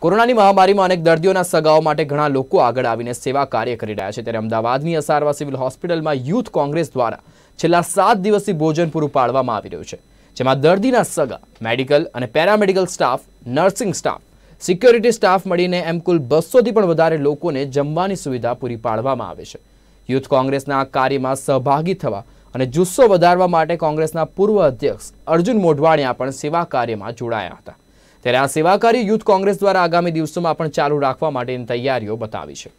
કોરોનાની મહામારીમાં અનેક દર્દીઓના સગાઓ માટે ઘણા લોકો આગળ આવીને સેવા કાર્ય કરી રહ્યા છે ત્યારે અમદાવાદની અસારવા સિવિલ હોસ્પિટલમાં યુથ કોંગ્રેસ દ્વારા છેલ્લા સાત દિવસથી ભોજન પૂરું પાડવામાં આવી રહ્યું છે જેમાં દર્દીના સગા મેડિકલ અને paramedical staff nursing staff security staff મળીને એમ કુલ બસોથી પણ વધારે લોકોને જમવાની સુવિધા પૂરી પાડવામાં આવે છે યુથ કોંગ્રેસના આ કાર્યમાં સહભાગી થવા અને જુસ્સો વધારવા માટે કોંગ્રેસના પૂર્વ અધ્યક્ષ અર્જુન મોઢવાણિયા પણ સેવા કાર્યમાં જોડાયા હતા ત્યારે આ સેવાકારી યુથ કોંગ્રેસ દ્વારા આગામી દિવસોમાં પણ ચાલુ રાખવા માટેની તૈયારીઓ બતાવી છે